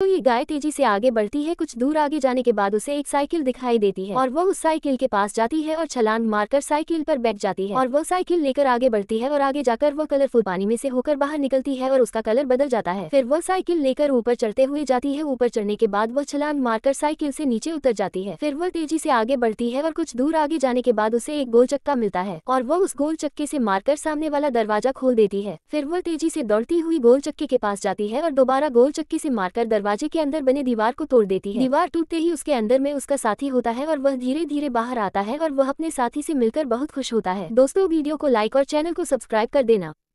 तो ये गाय तेजी से आगे बढ़ती है कुछ दूर आगे जाने के बाद उसे एक साइकिल दिखाई देती है और वो उस साइकिल के पास जाती है और छलांग मारकर साइकिल पर बैठ जाती है और वो साइकिल लेकर आगे बढ़ती है और आगे जाकर वो कलरफुल पानी में से होकर बाहर निकलती है और उसका कलर बदल जाता है फिर वो साइकिल लेकर ऊपर चढ़ते हुए जाती है ऊपर चढ़ने के बाद वो छलांग मारकर साइकिल से नीचे उतर जाती है फिर वो तेजी से आगे बढ़ती है और कुछ दूर आगे जाने के बाद उसे एक गोल चक्का मिलता है और वो उस गोल चक्के से मारकर सामने वाला दरवाजा खोल देती है फिर वो तेजी से दौड़ती हुई गोल चक्के के पास जाती है और दोबारा गोल चक्के से मारकर दरवाजा दरवाजे के अंदर बने दीवार को तोड़ देती है दीवार टूटते ही उसके अंदर में उसका साथी होता है और वह धीरे धीरे बाहर आता है और वह अपने साथी से मिलकर बहुत खुश होता है दोस्तों वीडियो को लाइक और चैनल को सब्सक्राइब कर देना